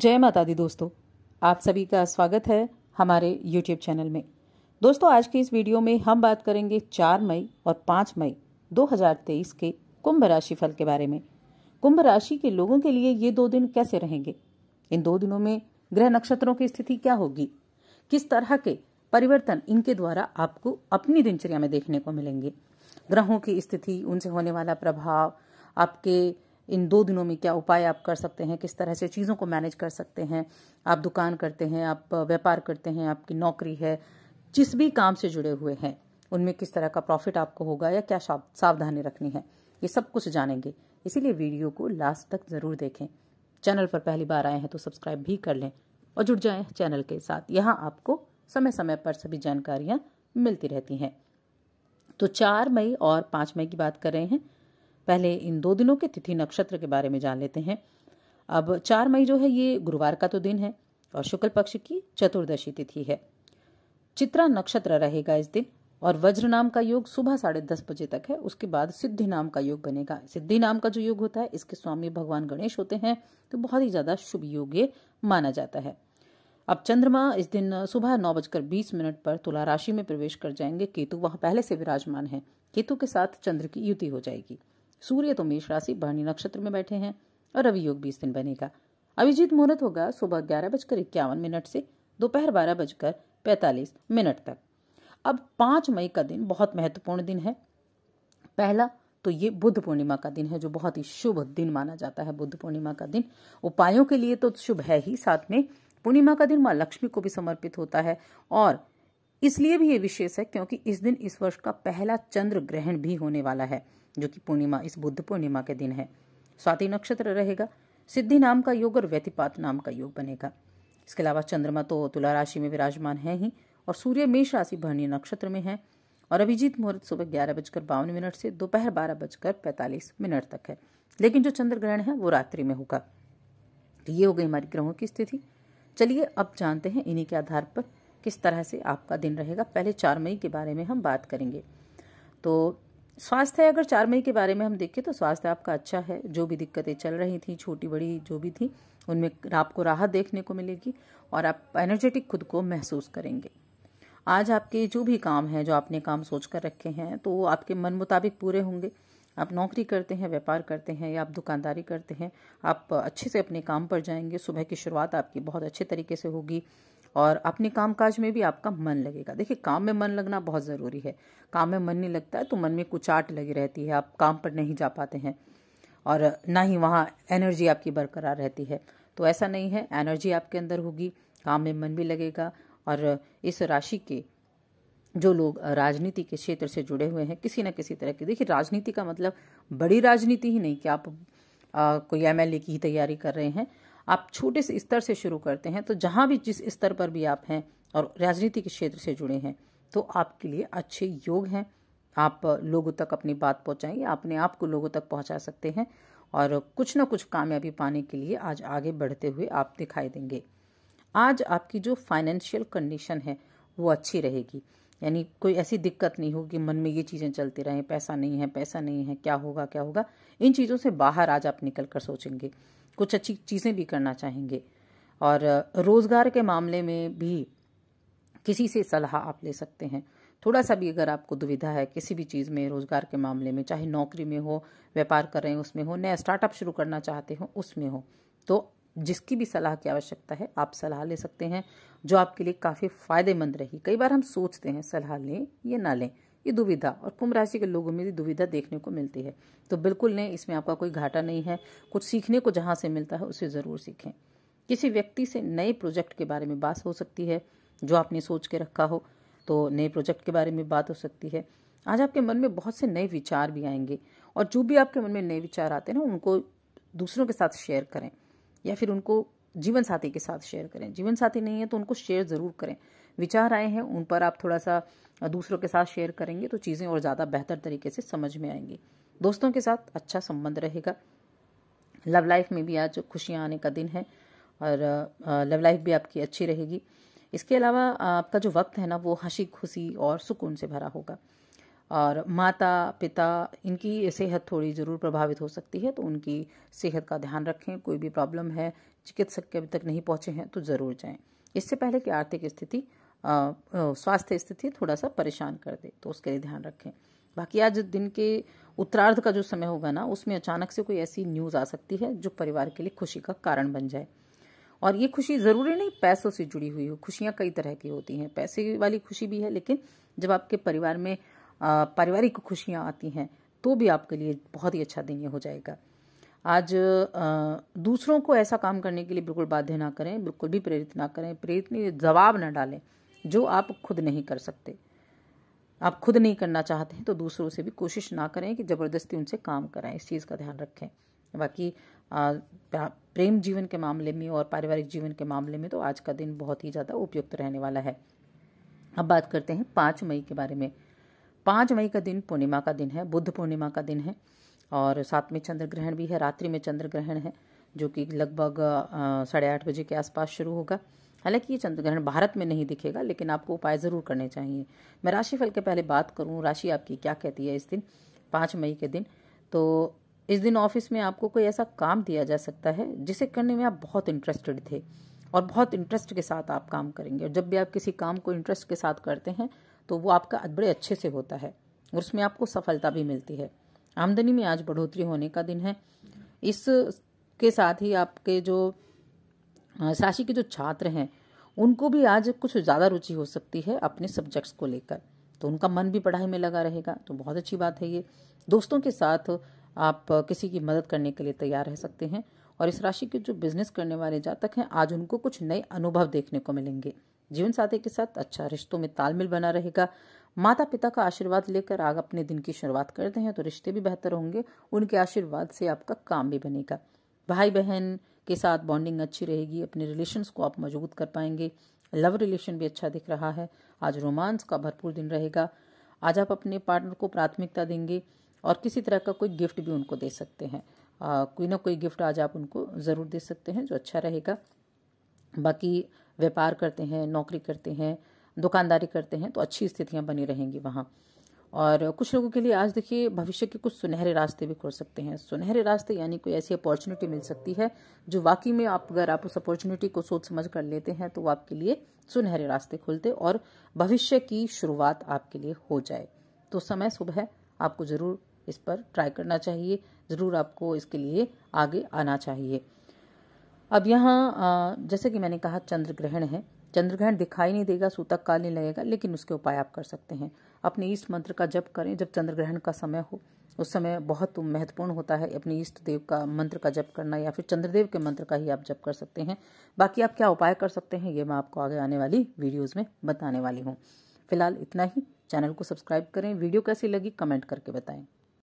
जय माता दी दोस्तों आप सभी का स्वागत है हमारे YouTube चैनल में दोस्तों आज की इस वीडियो में हम बात करेंगे 4 मई और 5 मई 2023 के कुंभ राशि फल के बारे में कुंभ राशि के लोगों के लिए ये दो दिन कैसे रहेंगे इन दो दिनों में ग्रह नक्षत्रों की स्थिति क्या होगी किस तरह के परिवर्तन इनके द्वारा आपको अपनी दिनचर्या में देखने को मिलेंगे ग्रहों की स्थिति उनसे होने वाला प्रभाव आपके इन दो दिनों में क्या उपाय आप कर सकते हैं किस तरह से चीज़ों को मैनेज कर सकते हैं आप दुकान करते हैं आप व्यापार करते हैं आपकी नौकरी है जिस भी काम से जुड़े हुए हैं उनमें किस तरह का प्रॉफिट आपको होगा या क्या सावधानी रखनी है ये सब कुछ जानेंगे इसीलिए वीडियो को लास्ट तक ज़रूर देखें चैनल पर पहली बार आए हैं तो सब्सक्राइब भी कर लें और जुड़ जाएं चैनल के साथ यहाँ आपको समय समय पर सभी जानकारियाँ मिलती रहती हैं तो चार मई और पाँच मई की बात कर रहे हैं पहले इन दो दिनों के तिथि नक्षत्र के बारे में जान लेते हैं अब चार मई जो है ये गुरुवार का तो दिन है और शुक्ल पक्ष की चतुर्दशी तिथि है चित्रा नक्षत्र रहेगा इस दिन और वज्र नाम का योग सुबह साढ़े दस बजे तक है उसके बाद सिद्धि नाम का योग बनेगा सिद्धि नाम का जो योग होता है इसके स्वामी भगवान गणेश होते हैं तो बहुत ही ज्यादा शुभ योग ये माना जाता है अब चंद्रमा इस दिन सुबह नौ बजकर बीस मिनट पर तुला राशि में प्रवेश कर जाएंगे केतु वहां पहले से विराजमान है केतु के साथ चंद्र की युति हो जाएगी सूर्य तो मेष राशि भरणी नक्षत्र में बैठे हैं और रवि योग बीस दिन बनेगा अभिजीत मुहूर्त होगा सुबह ग्यारह बजकर इक्यावन मिनट से दोपहर बारह बजकर पैंतालीस मिनट तक अब पाँच मई का दिन बहुत महत्वपूर्ण दिन है पहला तो ये बुद्ध पूर्णिमा का दिन है जो बहुत ही शुभ दिन माना जाता है बुद्ध पूर्णिमा का दिन उपायों के लिए तो शुभ है ही साथ में पूर्णिमा का दिन माँ लक्ष्मी को भी समर्पित होता है और इसलिए भी ये विशेष है क्योंकि इस दिन इस वर्ष का पहला चंद्र ग्रहण भी होने वाला है जो कि पूर्णिमा इस बुद्ध पूर्णिमा के दिन है स्वाति नक्षत्र रहेगा सिद्धि नाम का योग और व्यतिपात नाम का योग बनेगा इसके अलावा चंद्रमा तो तुला राशि में विराजमान है ही और सूर्य मेष राशि भरणी नक्षत्र में है और अभिजीत मुहूर्त सुबह ग्यारह बजकर बावन मिनट से दोपहर बारह बजकर पैंतालीस मिनट तक है लेकिन जो चंद्र ग्रहण है वो रात्रि में होगा तो ये हो गई हमारी ग्रहों की स्थिति चलिए अब जानते हैं इन्हीं के आधार पर किस तरह से आपका दिन रहेगा पहले चार मई के बारे में हम बात करेंगे तो स्वास्थ्य अगर चार मई के बारे में हम देखें तो स्वास्थ्य आपका अच्छा है जो भी दिक्कतें चल रही थी छोटी बड़ी जो भी थी उनमें आपको राहत देखने को मिलेगी और आप एनर्जेटिक खुद को महसूस करेंगे आज आपके जो भी काम हैं जो आपने काम सोच कर रखे हैं तो वो आपके मन मुताबिक पूरे होंगे आप नौकरी करते हैं व्यापार करते हैं या आप दुकानदारी करते हैं आप अच्छे से अपने काम पर जाएंगे सुबह की शुरुआत आपकी बहुत अच्छे तरीके से होगी और अपने काम काज में भी आपका मन लगेगा देखिए काम में मन लगना बहुत ज़रूरी है काम में मन नहीं लगता है तो मन में कुछ आट लगी रहती है आप काम पर नहीं जा पाते हैं और ना ही वहाँ एनर्जी आपकी बरकरार रहती है तो ऐसा नहीं है एनर्जी आपके अंदर होगी काम में मन भी लगेगा और इस राशि के जो लोग राजनीति के क्षेत्र से जुड़े हुए हैं किसी न किसी तरह की देखिए राजनीति का मतलब बड़ी राजनीति ही नहीं कि आप आ, कोई एमएलए की ही तैयारी कर रहे हैं आप छोटे से स्तर से शुरू करते हैं तो जहां भी जिस स्तर पर भी आप हैं और राजनीति के क्षेत्र से जुड़े हैं तो आपके लिए अच्छे योग हैं आप लोगों तक अपनी बात पहुँचाएंगे अपने आप को लोगों तक पहुंचा सकते हैं और कुछ ना कुछ कामयाबी पाने के लिए आज आगे बढ़ते हुए आप दिखाई देंगे आज आपकी जो फाइनेंशियल कंडीशन है वो अच्छी रहेगी यानी कोई ऐसी दिक्कत नहीं होगी मन में ये चीज़ें चलती रहें पैसा नहीं है पैसा नहीं है क्या होगा क्या होगा इन चीज़ों से बाहर आज आप निकल कर सोचेंगे कुछ अच्छी चीज़ें भी करना चाहेंगे और रोज़गार के मामले में भी किसी से सलाह आप ले सकते हैं थोड़ा सा भी अगर आपको दुविधा है किसी भी चीज़ में रोज़गार के मामले में चाहे नौकरी में हो व्यापार कर रहे हैं उसमें हो नया स्टार्टअप शुरू करना चाहते हो उसमें हो तो जिसकी भी सलाह की आवश्यकता है आप सलाह ले सकते हैं जो आपके लिए काफ़ी फ़ायदेमंद रही कई बार हम सोचते हैं सलाह लें या ना लें ये दुविधा और कुंभ राशि के लोगों में भी दुविधा देखने को मिलती है तो बिल्कुल नहीं इसमें आपका कोई घाटा नहीं है कुछ सीखने को जहाँ से मिलता है उसे ज़रूर सीखें किसी व्यक्ति से नए प्रोजेक्ट के बारे में बात हो सकती है जो आपने सोच के रखा हो तो नए प्रोजेक्ट के बारे में बात हो सकती है आज आपके मन में बहुत से नए विचार भी आएंगे और जो भी आपके मन में नए विचार आते हैं ना उनको दूसरों के साथ शेयर करें या फिर उनको जीवन साथी के साथ शेयर करें जीवन साथी नहीं है तो उनको शेयर ज़रूर करें विचार आए हैं उन पर आप थोड़ा सा दूसरों के साथ शेयर करेंगे तो चीज़ें और ज़्यादा बेहतर तरीके से समझ में आएंगी दोस्तों के साथ अच्छा संबंध रहेगा लव लाइफ में भी आज खुशियाँ आने का दिन है और लव लाइफ भी आपकी अच्छी रहेगी इसके अलावा आपका जो वक्त है ना वो हंसी खुशी और सुकून से भरा होगा और माता पिता इनकी सेहत थोड़ी ज़रूर प्रभावित हो सकती है तो उनकी सेहत का ध्यान रखें कोई भी प्रॉब्लम है चिकित्सक के अभी तक नहीं पहुँचे हैं तो ज़रूर जाएं इससे पहले कि आर्थिक स्थिति स्वास्थ्य स्थिति थोड़ा सा परेशान कर दे तो उसके लिए ध्यान रखें बाकी आज दिन के उत्तरार्ध का जो समय होगा ना उसमें अचानक से कोई ऐसी न्यूज़ आ सकती है जो परिवार के लिए खुशी का कारण बन जाए और ये खुशी ज़रूरी नहीं पैसों से जुड़ी हुई हो खुशियाँ कई तरह की होती हैं पैसे वाली खुशी भी है लेकिन जब आपके परिवार में पारिवारिक खुशियाँ आती हैं तो भी आपके लिए बहुत ही अच्छा दिन ये हो जाएगा आज दूसरों को ऐसा काम करने के लिए बिल्कुल बाध्य ना करें बिल्कुल भी प्रेरित ना करें प्रेरित नहीं जवाब ना डालें जो आप खुद नहीं कर सकते आप खुद नहीं करना चाहते हैं तो दूसरों से भी कोशिश ना करें कि ज़बरदस्ती उनसे काम कराएं इस चीज़ का ध्यान रखें बाकी प्रेम जीवन के मामले में और पारिवारिक जीवन के मामले में तो आज का दिन बहुत ही ज़्यादा उपयुक्त रहने वाला है अब बात करते हैं पाँच मई के बारे में पाँच मई का दिन पूर्णिमा का दिन है बुद्ध पूर्णिमा का दिन है और साथ में चंद्र ग्रहण भी है रात्रि में चंद्र ग्रहण है जो कि लगभग साढ़े आठ बजे के आसपास शुरू होगा हालांकि ये चंद्र ग्रहण भारत में नहीं दिखेगा लेकिन आपको उपाय ज़रूर करने चाहिए मैं राशि फल के पहले बात करूँ राशि आपकी क्या कहती है इस दिन पाँच मई के दिन तो इस दिन ऑफिस में आपको कोई ऐसा काम दिया जा सकता है जिसे करने में आप बहुत इंटरेस्टेड थे और बहुत इंटरेस्ट के साथ आप काम करेंगे और जब भी आप किसी काम को इंटरेस्ट के साथ करते हैं तो वो आपका बड़े अच्छे से होता है और उसमें आपको सफलता भी मिलती है आमदनी में आज बढ़ोतरी होने का दिन है इस के साथ ही आपके जो साशी के जो छात्र हैं उनको भी आज कुछ ज़्यादा रुचि हो सकती है अपने सब्जेक्ट्स को लेकर तो उनका मन भी पढ़ाई में लगा रहेगा तो बहुत अच्छी बात है ये दोस्तों के साथ आप किसी की मदद करने के लिए तैयार रह सकते हैं और इस राशि के जो बिजनेस करने वाले जातक हैं आज उनको कुछ नए अनुभव देखने को मिलेंगे जीवन साथी के साथ अच्छा रिश्तों में तालमेल बना रहेगा माता पिता का आशीर्वाद लेकर आग अपने दिन की शुरुआत करते हैं तो रिश्ते भी बेहतर होंगे उनके आशीर्वाद से आपका काम भी बनेगा भाई बहन के साथ बॉन्डिंग अच्छी रहेगी अपने रिलेशन्स को आप मजबूत कर पाएंगे लव रिलेशन भी अच्छा दिख रहा है आज रोमांस का भरपूर दिन रहेगा आज आप अपने पार्टनर को प्राथमिकता देंगे और किसी तरह का कोई गिफ्ट भी उनको दे सकते हैं आ, कोई ना कोई गिफ्ट आज आप उनको ज़रूर दे सकते हैं जो अच्छा रहेगा बाकी व्यापार करते हैं नौकरी करते हैं दुकानदारी करते हैं तो अच्छी स्थितियाँ बनी रहेंगी वहाँ और कुछ लोगों के लिए आज देखिए भविष्य के कुछ सुनहरे रास्ते भी खुल सकते हैं सुनहरे रास्ते यानी कोई ऐसी अपॉर्चुनिटी मिल सकती है जो वाकई में आप अगर आप उस अपॉर्चुनिटी को सोच समझ कर लेते हैं तो वो आपके लिए सुनहरे रास्ते खुलते और भविष्य की शुरुआत आपके लिए हो जाए तो समय सुबह आपको ज़रूर इस पर ट्राई करना चाहिए ज़रूर आपको इसके लिए आगे आना चाहिए अब यहाँ जैसे कि मैंने कहा चंद्र ग्रहण है चंद्र ग्रहण दिखाई नहीं देगा सूतक काल नहीं लगेगा लेकिन उसके उपाय आप कर सकते हैं अपने इष्ट मंत्र का जप करें जब चंद्र ग्रहण का समय हो उस समय बहुत महत्वपूर्ण होता है अपने इष्ट देव का मंत्र का जप करना या फिर चंद्रदेव के मंत्र का ही आप जप कर सकते हैं बाकी आप क्या उपाय कर सकते हैं ये मैं आपको आगे आने वाली वीडियोज़ में बताने वाली हूँ फिलहाल इतना ही चैनल को सब्सक्राइब करें वीडियो कैसी लगी कमेंट करके बताएं